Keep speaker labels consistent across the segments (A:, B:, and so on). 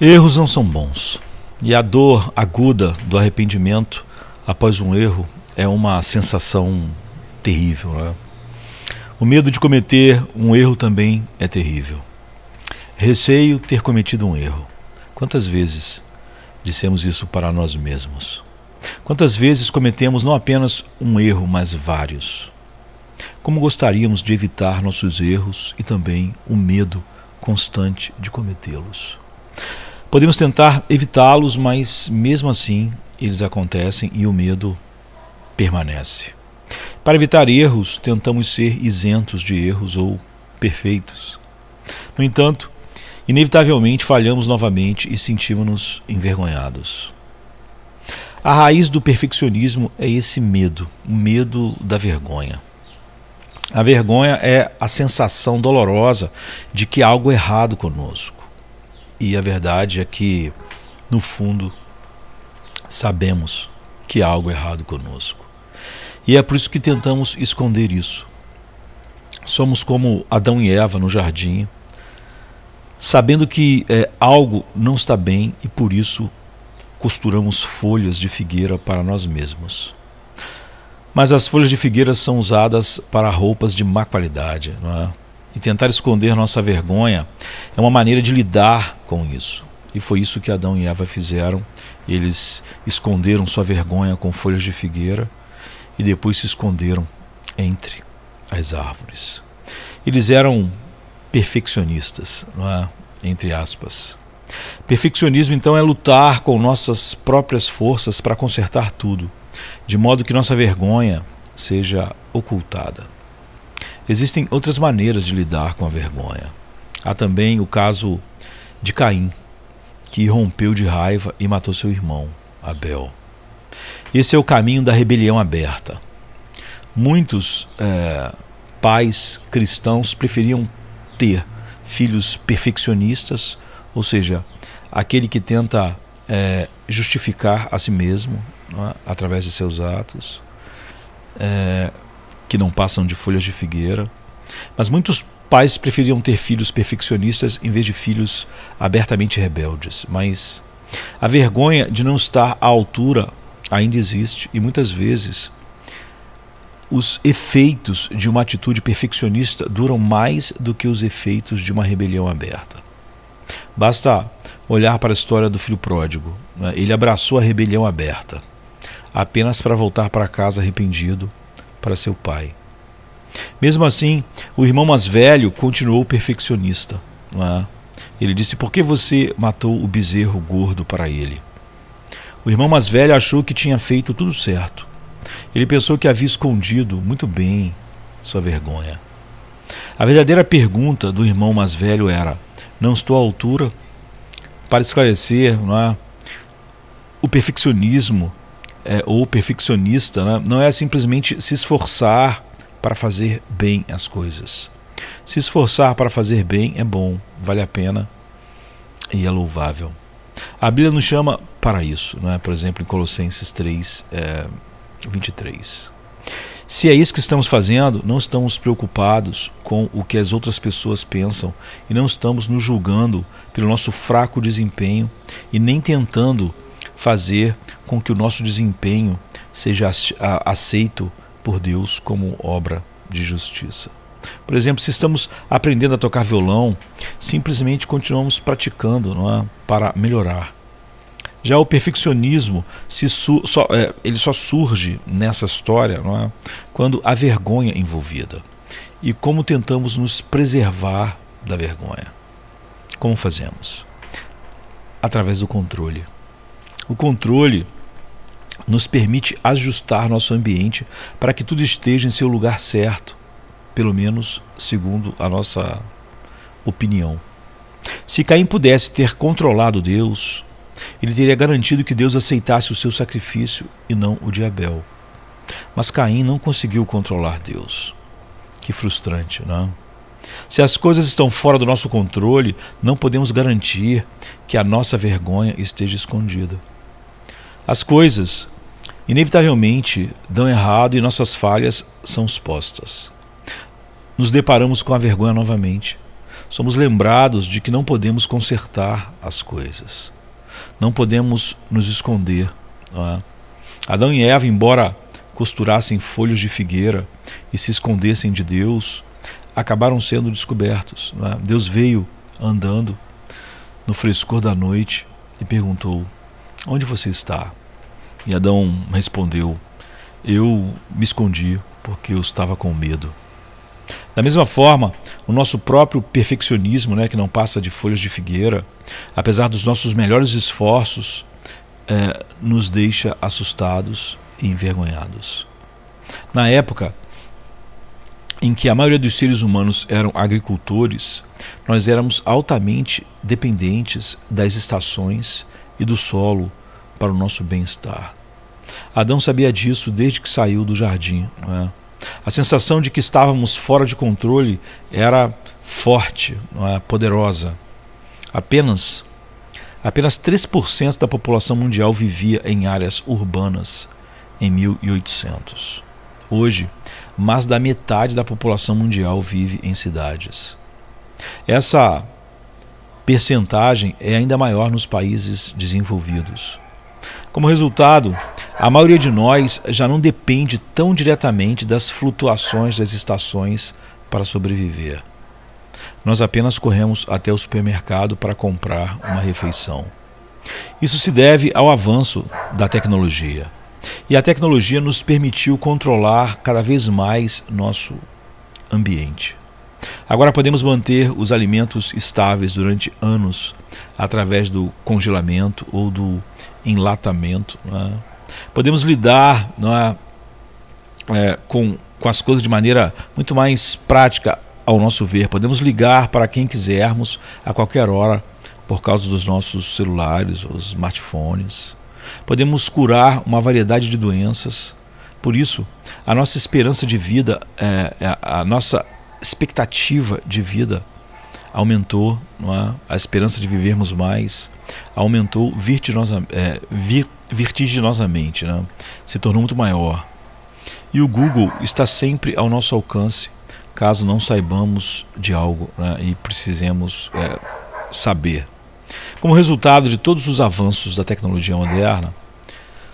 A: Erros não são bons. E a dor aguda do arrependimento após um erro é uma sensação terrível. Né? O medo de cometer um erro também é terrível. Receio ter cometido um erro. Quantas vezes dissemos isso para nós mesmos? Quantas vezes cometemos não apenas um erro, mas vários? Como gostaríamos de evitar nossos erros e também o medo constante de cometê-los? Podemos tentar evitá-los, mas mesmo assim eles acontecem e o medo permanece. Para evitar erros, tentamos ser isentos de erros ou perfeitos. No entanto, inevitavelmente falhamos novamente e sentimos-nos envergonhados. A raiz do perfeccionismo é esse medo, o medo da vergonha. A vergonha é a sensação dolorosa de que há algo é errado conosco. E a verdade é que, no fundo, sabemos que há algo errado conosco. E é por isso que tentamos esconder isso. Somos como Adão e Eva no jardim, sabendo que é, algo não está bem e por isso costuramos folhas de figueira para nós mesmos. Mas as folhas de figueira são usadas para roupas de má qualidade, não é? e tentar esconder nossa vergonha é uma maneira de lidar com isso. E foi isso que Adão e Eva fizeram. Eles esconderam sua vergonha com folhas de figueira e depois se esconderam entre as árvores. Eles eram perfeccionistas, não é? entre aspas. Perfeccionismo então é lutar com nossas próprias forças para consertar tudo, de modo que nossa vergonha seja ocultada. Existem outras maneiras de lidar com a vergonha. Há também o caso de Caim, que rompeu de raiva e matou seu irmão, Abel. Esse é o caminho da rebelião aberta. Muitos é, pais cristãos preferiam ter filhos perfeccionistas, ou seja, aquele que tenta é, justificar a si mesmo é? através de seus atos. É, que não passam de folhas de figueira. Mas muitos pais preferiam ter filhos perfeccionistas em vez de filhos abertamente rebeldes. Mas a vergonha de não estar à altura ainda existe e muitas vezes os efeitos de uma atitude perfeccionista duram mais do que os efeitos de uma rebelião aberta. Basta olhar para a história do filho pródigo. Né? Ele abraçou a rebelião aberta, apenas para voltar para casa arrependido para seu pai. Mesmo assim, o irmão mais velho continuou perfeccionista. É? Ele disse: Por que você matou o bezerro gordo para ele? O irmão mais velho achou que tinha feito tudo certo. Ele pensou que havia escondido muito bem sua vergonha. A verdadeira pergunta do irmão mais velho era: Não estou à altura? Para esclarecer, não é? o perfeccionismo é, ou perfeccionista, né? não é simplesmente se esforçar para fazer bem as coisas. Se esforçar para fazer bem é bom, vale a pena e é louvável. A Bíblia nos chama para isso, é? por exemplo, em Colossenses 3, é, 23. Se é isso que estamos fazendo, não estamos preocupados com o que as outras pessoas pensam e não estamos nos julgando pelo nosso fraco desempenho e nem tentando fazer com que o nosso desempenho seja aceito por Deus como obra de justiça. Por exemplo, se estamos aprendendo a tocar violão, simplesmente continuamos praticando é? para melhorar. Já o perfeccionismo se só, é, ele só surge nessa história é? quando há vergonha envolvida. E como tentamos nos preservar da vergonha? Como fazemos? Através do controle. O controle nos permite ajustar nosso ambiente para que tudo esteja em seu lugar certo, pelo menos segundo a nossa opinião. Se Caim pudesse ter controlado Deus, ele teria garantido que Deus aceitasse o seu sacrifício e não o de Abel. Mas Caim não conseguiu controlar Deus. Que frustrante, não? É? Se as coisas estão fora do nosso controle, não podemos garantir que a nossa vergonha esteja escondida. As coisas, inevitavelmente, dão errado e nossas falhas são expostas. Nos deparamos com a vergonha novamente. Somos lembrados de que não podemos consertar as coisas. Não podemos nos esconder. É? Adão e Eva, embora costurassem folhas de figueira e se escondessem de Deus, acabaram sendo descobertos. É? Deus veio andando no frescor da noite e perguntou: Onde você está? E Adão respondeu: Eu me escondi porque eu estava com medo. Da mesma forma, o nosso próprio perfeccionismo, né, que não passa de folhas de figueira, apesar dos nossos melhores esforços, é, nos deixa assustados e envergonhados. Na época em que a maioria dos seres humanos eram agricultores, nós éramos altamente dependentes das estações e do solo para o nosso bem-estar. Adão sabia disso desde que saiu do jardim. É? A sensação de que estávamos fora de controle era forte, é? poderosa. Apenas, apenas 3% da população mundial vivia em áreas urbanas em 1800. Hoje, mais da metade da população mundial vive em cidades. Essa percentagem é ainda maior nos países desenvolvidos. Como resultado, a maioria de nós já não depende tão diretamente das flutuações das estações para sobreviver. Nós apenas corremos até o supermercado para comprar uma refeição. Isso se deve ao avanço da tecnologia. E a tecnologia nos permitiu controlar cada vez mais nosso ambiente. Agora podemos manter os alimentos estáveis durante anos através do congelamento ou do enlatamento. É? Podemos lidar é, é? com, com as coisas de maneira muito mais prática, ao nosso ver. Podemos ligar para quem quisermos a qualquer hora por causa dos nossos celulares ou smartphones. Podemos curar uma variedade de doenças. Por isso, a nossa esperança de vida, é, é a nossa expectativa de vida aumentou é? a esperança de vivermos mais, aumentou vertiginosa, é, vir, vertiginosamente, né? se tornou muito maior. E o Google está sempre ao nosso alcance caso não saibamos de algo né? e precisemos é, saber. Como resultado de todos os avanços da tecnologia moderna,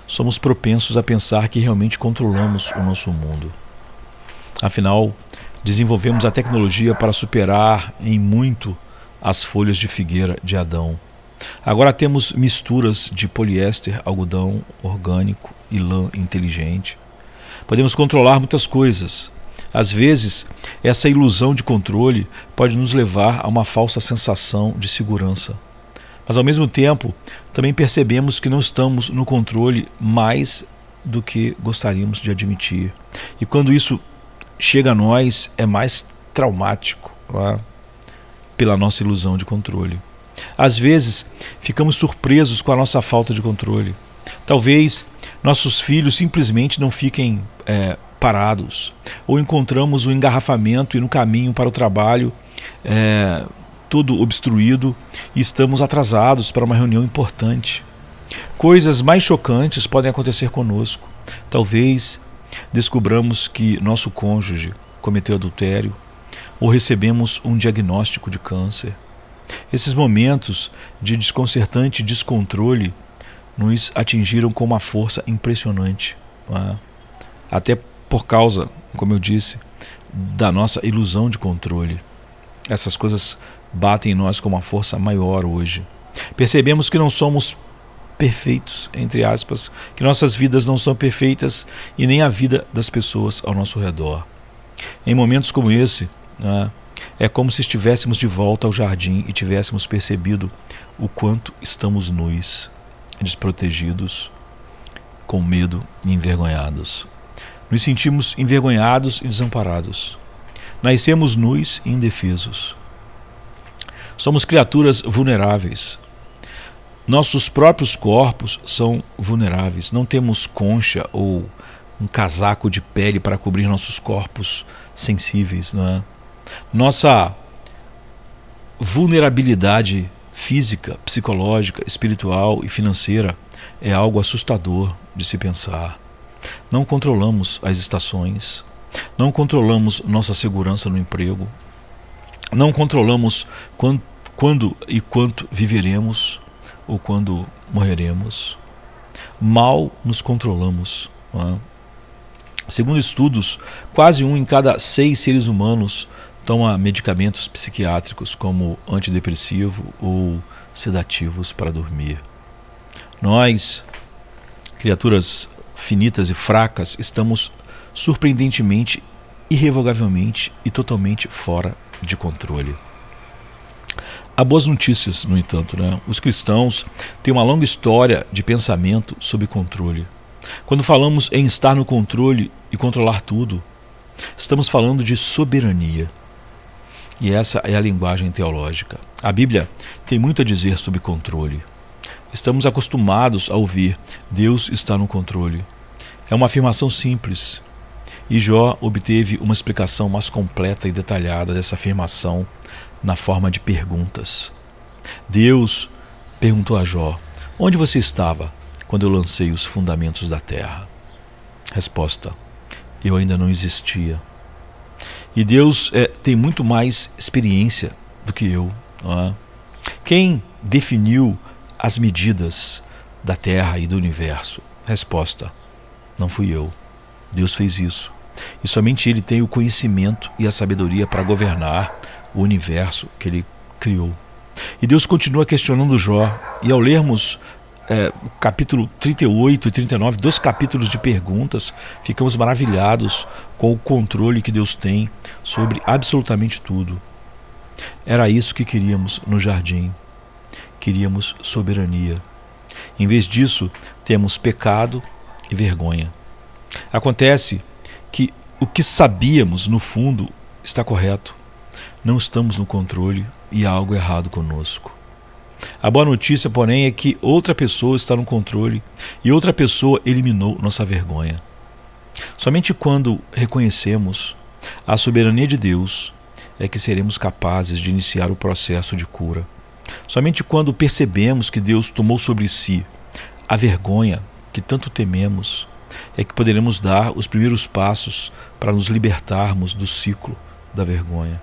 A: somos propensos a pensar que realmente controlamos o nosso mundo. Afinal, desenvolvemos a tecnologia para superar em muito as folhas de figueira de Adão. Agora temos misturas de poliéster, algodão orgânico e lã inteligente. Podemos controlar muitas coisas. Às vezes, essa ilusão de controle pode nos levar a uma falsa sensação de segurança. Mas ao mesmo tempo, também percebemos que não estamos no controle mais do que gostaríamos de admitir. E quando isso chega a nós é mais traumático é? pela nossa ilusão de controle. Às vezes, ficamos surpresos com a nossa falta de controle. Talvez nossos filhos simplesmente não fiquem é, parados, ou encontramos um engarrafamento e no caminho para o trabalho é, todo obstruído e estamos atrasados para uma reunião importante. Coisas mais chocantes podem acontecer conosco. Talvez descobramos que nosso cônjuge cometeu adultério ou recebemos um diagnóstico de câncer. Esses momentos de desconcertante descontrole nos atingiram com uma força impressionante. É? Até por causa, como eu disse, da nossa ilusão de controle. Essas coisas batem em nós com uma força maior hoje. Percebemos que não somos perfeitos, entre aspas, que nossas vidas não são perfeitas e nem a vida das pessoas ao nosso redor. Em momentos como esse, né, é como se estivéssemos de volta ao jardim e tivéssemos percebido o quanto estamos nus, desprotegidos, com medo e envergonhados. Nos sentimos envergonhados e desamparados. Nascemos nus e indefesos. Somos criaturas vulneráveis, nossos próprios corpos são vulneráveis. Não temos concha ou um casaco de pele para cobrir nossos corpos sensíveis. Não é? Nossa vulnerabilidade física, psicológica, espiritual e financeira é algo assustador de se pensar. Não controlamos as estações, não controlamos nossa segurança no emprego, não controlamos quando, quando e quanto viveremos ou quando morreremos. Mal nos controlamos. É? Segundo estudos, quase um em cada seis seres humanos toma medicamentos psiquiátricos como antidepressivo ou sedativos para dormir. Nós, criaturas finitas e fracas, estamos surpreendentemente, irrevogavelmente e totalmente fora de controle. Há boas notícias, no entanto, né? Os cristãos têm uma longa história de pensamento sob controle. Quando falamos em estar no controle e controlar tudo, estamos falando de soberania. E essa é a linguagem teológica. A Bíblia tem muito a dizer sobre controle. Estamos acostumados a ouvir Deus está no controle. É uma afirmação simples. E Jó obteve uma explicação mais completa e detalhada dessa afirmação na forma de perguntas. Deus perguntou a Jó: Onde você estava quando eu lancei os fundamentos da terra? Resposta: Eu ainda não existia. E Deus é, tem muito mais experiência do que eu. É? Quem definiu as medidas da terra e do universo? Resposta: Não fui eu. Deus fez isso. E somente Ele tem o conhecimento e a sabedoria para governar o universo que ele criou. E Deus continua questionando Jó, e ao lermos é, capítulo 38 e 39, dois capítulos de perguntas, ficamos maravilhados com o controle que Deus tem sobre absolutamente tudo. Era isso que queríamos no jardim. Queríamos soberania. Em vez disso, temos pecado e vergonha. Acontece que o que sabíamos, no fundo, está correto não estamos no controle e há algo errado conosco. A boa notícia, porém, é que outra pessoa está no controle e outra pessoa eliminou nossa vergonha. Somente quando reconhecemos a soberania de Deus é que seremos capazes de iniciar o processo de cura. Somente quando percebemos que Deus tomou sobre si a vergonha que tanto tememos é que poderemos dar os primeiros passos para nos libertarmos do ciclo da vergonha.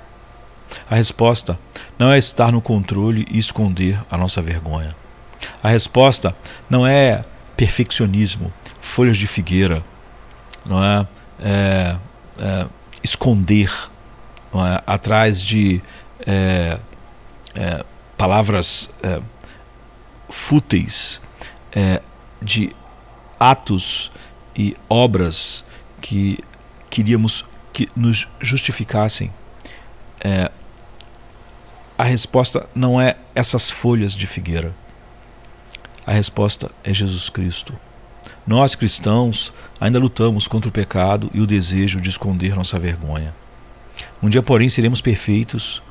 A: A resposta não é estar no controle e esconder a nossa vergonha. A resposta não é perfeccionismo, folhas de figueira, não é, é, é esconder não é, atrás de é, é, palavras é, fúteis, de atos e obras que queríamos que nos justificassem é, a resposta não é essas folhas de figueira. A resposta é Jesus Cristo. Nós cristãos ainda lutamos contra o pecado e o desejo de esconder nossa vergonha. Um dia, porém, seremos perfeitos.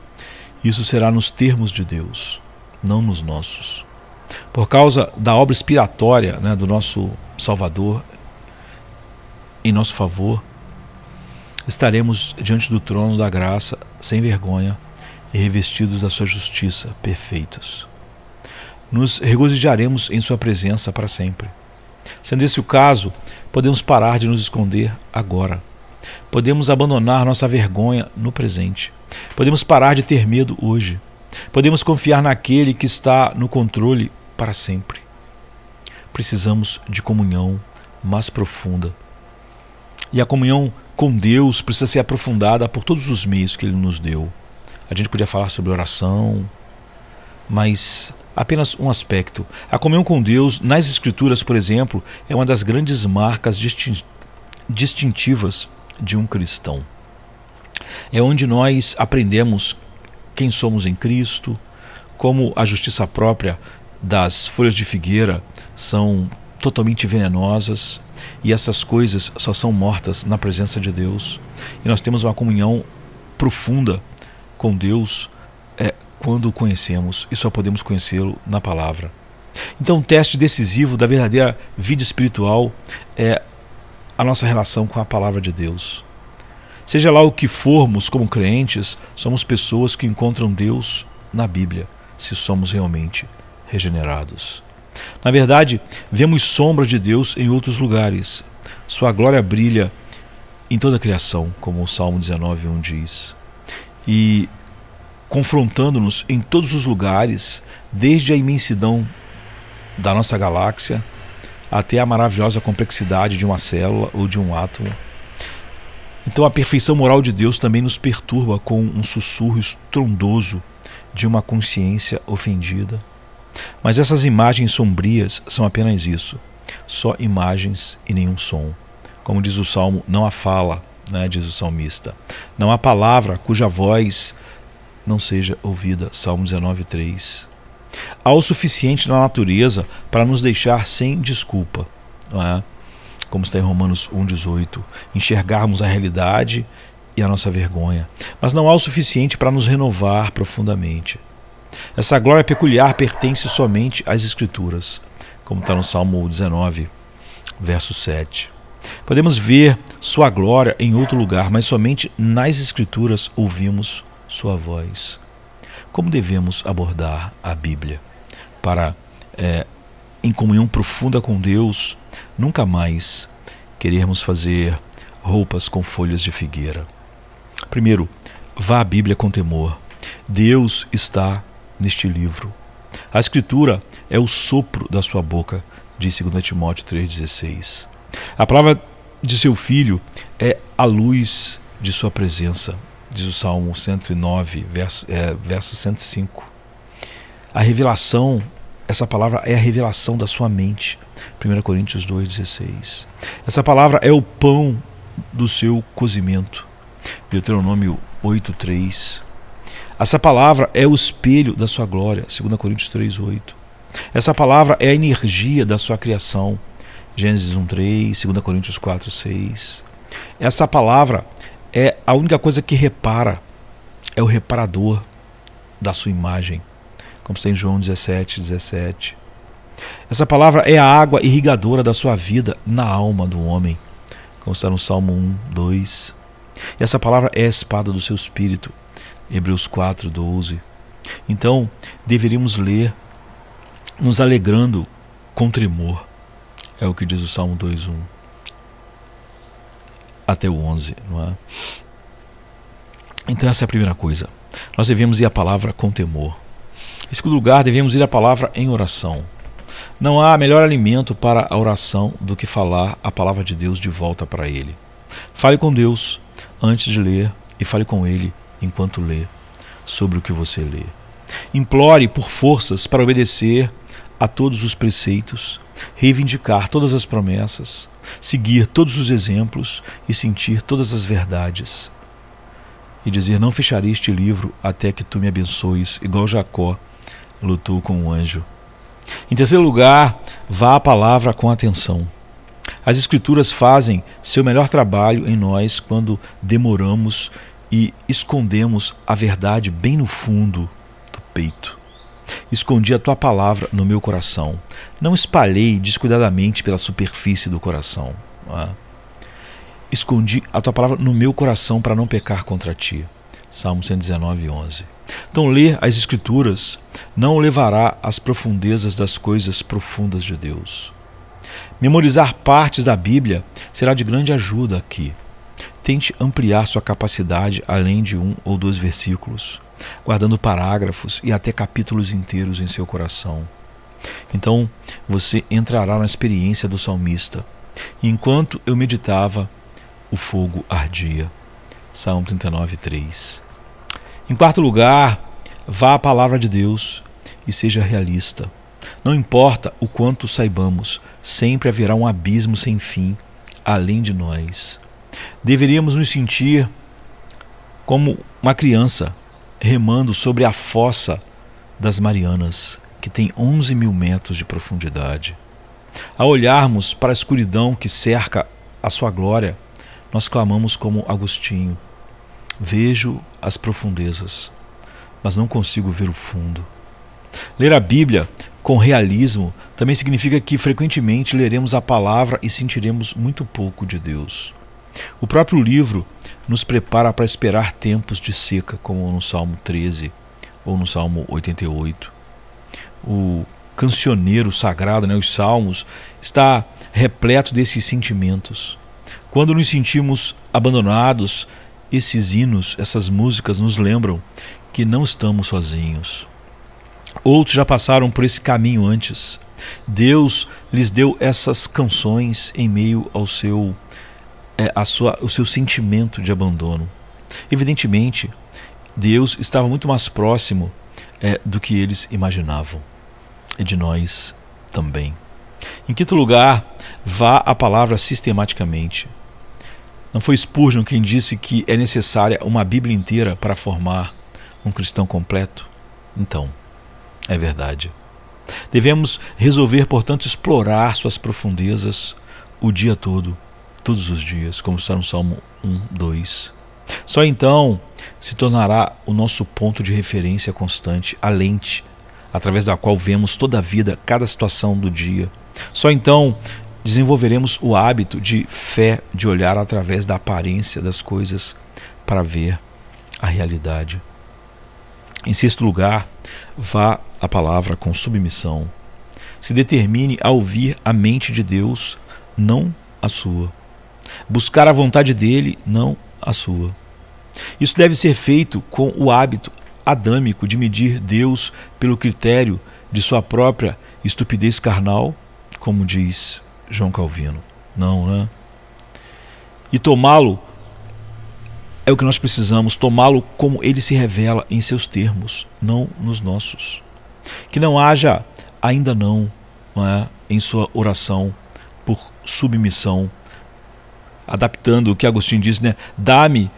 A: Isso será nos termos de Deus, não nos nossos. Por causa da obra expiratória né, do nosso Salvador em nosso favor, estaremos diante do trono da graça sem vergonha e revestidos da sua justiça, perfeitos. Nos regozijaremos em sua presença para sempre. Sendo esse o caso, podemos parar de nos esconder agora. Podemos abandonar nossa vergonha no presente. Podemos parar de ter medo hoje. Podemos confiar naquele que está no controle para sempre. Precisamos de comunhão mais profunda. E a comunhão com Deus precisa ser aprofundada por todos os meios que Ele nos deu a gente podia falar sobre oração, mas apenas um aspecto. A comunhão com Deus, nas Escrituras, por exemplo, é uma das grandes marcas distintivas de um cristão. É onde nós aprendemos quem somos em Cristo, como a justiça própria das folhas de figueira são totalmente venenosas e essas coisas só são mortas na presença de Deus. E nós temos uma comunhão profunda com Deus é quando o conhecemos e só podemos conhecê-lo na palavra. Então, o teste decisivo da verdadeira vida espiritual é a nossa relação com a palavra de Deus. Seja lá o que formos como crentes, somos pessoas que encontram Deus na Bíblia, se somos realmente regenerados. Na verdade, vemos sombra de Deus em outros lugares. Sua glória brilha em toda a criação, como o Salmo 19, diz e confrontando-nos em todos os lugares, desde a imensidão da nossa galáxia até a maravilhosa complexidade de uma célula ou de um átomo. Então a perfeição moral de Deus também nos perturba com um sussurro estrondoso de uma consciência ofendida. Mas essas imagens sombrias são apenas isso, só imagens e nenhum som. Como diz o salmo, não há fala, né, diz o salmista. Não há palavra cuja voz não seja ouvida. Salmo 19, 3. Há o suficiente na natureza para nos deixar sem desculpa. É? Como está em Romanos 1,18. Enxergarmos a realidade e a nossa vergonha. Mas não há o suficiente para nos renovar profundamente. Essa glória peculiar pertence somente às Escrituras, como está no Salmo 19, verso 7. Podemos ver sua glória em outro lugar, mas somente nas Escrituras ouvimos sua voz. Como devemos abordar a Bíblia para, é, em comunhão profunda com Deus, nunca mais querermos fazer roupas com folhas de figueira? Primeiro, vá à Bíblia com temor. Deus está neste livro. A Escritura é o sopro da sua boca, diz 2 Timóteo 3,16. A palavra de seu filho é a luz de sua presença, diz o Salmo 109, verso, é, verso 105. A revelação, essa palavra é a revelação da sua mente, 1 Coríntios 2,16. Essa palavra é o pão do seu cozimento, Deuteronômio 8,3. Essa palavra é o espelho da sua glória, 2 Coríntios 3,8. Essa palavra é a energia da sua criação, Gênesis 1:3, 2 Coríntios 4:6. Essa palavra é a única coisa que repara, é o reparador da sua imagem, como está em João 17:17. 17. Essa palavra é a água irrigadora da sua vida na alma do homem, como está no Salmo 1, 2. E essa palavra é a espada do seu espírito, Hebreus 4, 12. Então, deveríamos ler nos alegrando com tremor é o que diz o Salmo 2:1 até o 11, não é? Então essa é a primeira coisa. Nós devemos ir à palavra com temor. Em segundo lugar, devemos ir à palavra em oração. Não há melhor alimento para a oração do que falar a palavra de Deus de volta para ele. Fale com Deus antes de ler e fale com ele enquanto lê sobre o que você lê. Implore por forças para obedecer a todos os preceitos, reivindicar todas as promessas, seguir todos os exemplos e sentir todas as verdades. E dizer: Não fecharei este livro até que tu me abençoes, igual Jacó lutou com o um anjo. Em terceiro lugar, vá à palavra com atenção. As Escrituras fazem seu melhor trabalho em nós quando demoramos e escondemos a verdade bem no fundo do peito. Escondi a tua palavra no meu coração. Não espalhei descuidadamente pela superfície do coração. Ah. Escondi a tua palavra no meu coração para não pecar contra ti. Salmo 119, 11. Então, ler as Escrituras não levará às profundezas das coisas profundas de Deus. Memorizar partes da Bíblia será de grande ajuda aqui. Tente ampliar sua capacidade além de um ou dois versículos guardando parágrafos e até capítulos inteiros em seu coração. Então você entrará na experiência do salmista. enquanto eu meditava, o fogo ardia. Salmo 39, 3. Em quarto lugar, vá à palavra de Deus e seja realista. Não importa o quanto saibamos, sempre haverá um abismo sem fim além de nós. Deveríamos nos sentir como uma criança remando sobre a fossa das Marianas, que tem 11 mil metros de profundidade. Ao olharmos para a escuridão que cerca a sua glória, nós clamamos como Agostinho: Vejo as profundezas, mas não consigo ver o fundo. Ler a Bíblia com realismo também significa que frequentemente leremos a palavra e sentiremos muito pouco de Deus. O próprio livro nos prepara para esperar tempos de seca, como no Salmo 13 ou no Salmo 88. O cancioneiro sagrado, né, os salmos, está repleto desses sentimentos. Quando nos sentimos abandonados, esses hinos, essas músicas nos lembram que não estamos sozinhos. Outros já passaram por esse caminho antes. Deus lhes deu essas canções em meio ao seu é, a sua, o seu sentimento de abandono. Evidentemente, Deus estava muito mais próximo é, do que eles imaginavam e de nós também. Em quinto lugar, vá a palavra sistematicamente. Não foi Spurgeon quem disse que é necessária uma Bíblia inteira para formar um cristão completo? Então, é verdade. Devemos resolver, portanto, explorar suas profundezas o dia todo todos os dias, como está no Salmo 1, 2. Só então se tornará o nosso ponto de referência constante, a lente através da qual vemos toda a vida, cada situação do dia. Só então desenvolveremos o hábito de fé de olhar através da aparência das coisas para ver a realidade. Em sexto lugar, vá a palavra com submissão. Se determine a ouvir a mente de Deus, não a sua buscar a vontade dele, não a sua. Isso deve ser feito com o hábito adâmico de medir Deus pelo critério de sua própria estupidez carnal, como diz João Calvino. Não, né? E tomá-lo é o que nós precisamos, tomá-lo como ele se revela em seus termos, não nos nossos. Que não haja ainda não, não é, em sua oração por submissão adaptando o que Agostinho diz, né? Dá-me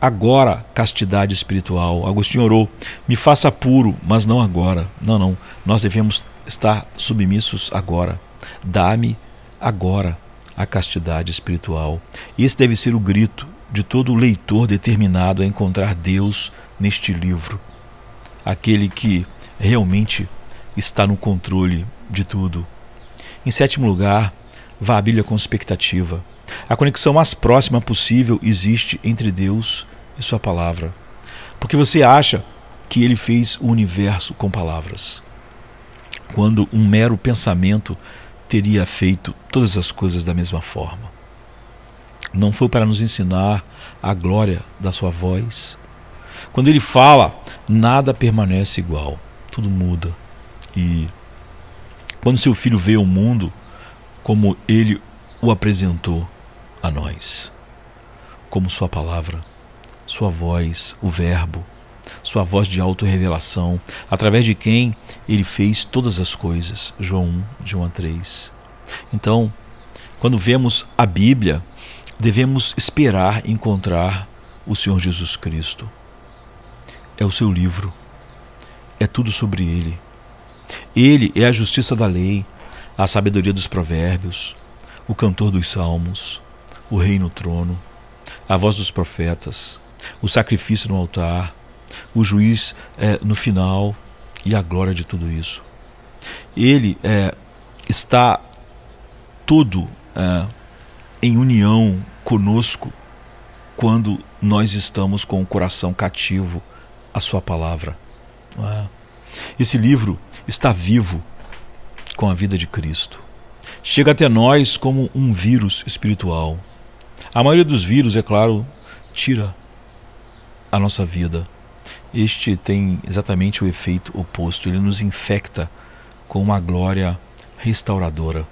A: agora castidade espiritual. Agostinho orou: me faça puro, mas não agora. Não, não. Nós devemos estar submissos agora. Dá-me agora a castidade espiritual. Esse deve ser o grito de todo leitor determinado a encontrar Deus neste livro. Aquele que realmente está no controle de tudo. Em sétimo lugar, vá à Bíblia com expectativa. A conexão mais próxima possível existe entre Deus e Sua palavra. Porque você acha que Ele fez o universo com palavras, quando um mero pensamento teria feito todas as coisas da mesma forma. Não foi para nos ensinar a glória da Sua voz. Quando Ele fala, nada permanece igual, tudo muda. E quando seu filho vê o mundo, como ele o apresentou, a nós. Como Sua palavra, Sua voz, o Verbo, Sua voz de auto-revelação, através de quem Ele fez todas as coisas. João 1, de 1 a 3. Então, quando vemos a Bíblia, devemos esperar encontrar o Senhor Jesus Cristo. É o seu livro, é tudo sobre ele. Ele é a justiça da lei, a sabedoria dos provérbios, o cantor dos salmos, o rei no trono, a voz dos profetas, o sacrifício no altar, o juiz é, no final e a glória de tudo isso. Ele é, está todo é, em união conosco quando nós estamos com o coração cativo à Sua palavra. É? Esse livro está vivo com a vida de Cristo. Chega até nós como um vírus espiritual a maioria dos vírus, é claro, tira a nossa vida. Este tem exatamente o efeito oposto, ele nos infecta com uma glória restauradora.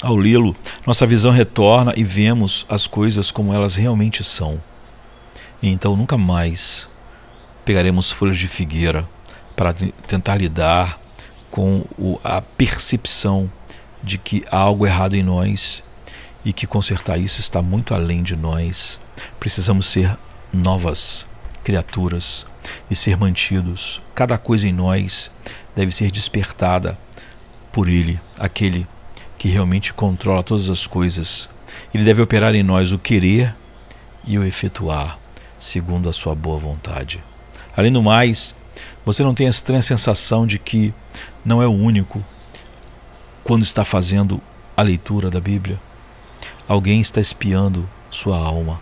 A: Ao lê-lo, nossa visão retorna e vemos as coisas como elas realmente são. E então nunca mais pegaremos folhas de figueira para tentar lidar com a percepção de que há algo errado em nós e que consertar isso está muito além de nós. Precisamos ser novas criaturas e ser mantidos. Cada coisa em nós deve ser despertada por Ele, aquele que realmente controla todas as coisas. Ele deve operar em nós o querer e o efetuar, segundo a sua boa vontade. Além do mais, você não tem a estranha sensação de que não é o único quando está fazendo a leitura da Bíblia? Alguém está espiando sua alma.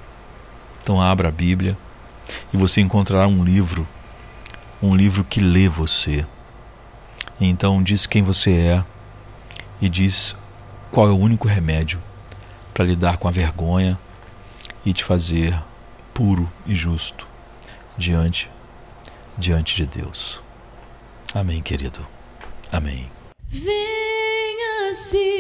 A: Então abra a Bíblia e você encontrará um livro, um livro que lê você. Então diz quem você é e diz qual é o único remédio para lidar com a vergonha e te fazer puro e justo diante diante de Deus. Amém, querido. Amém.
B: Venha se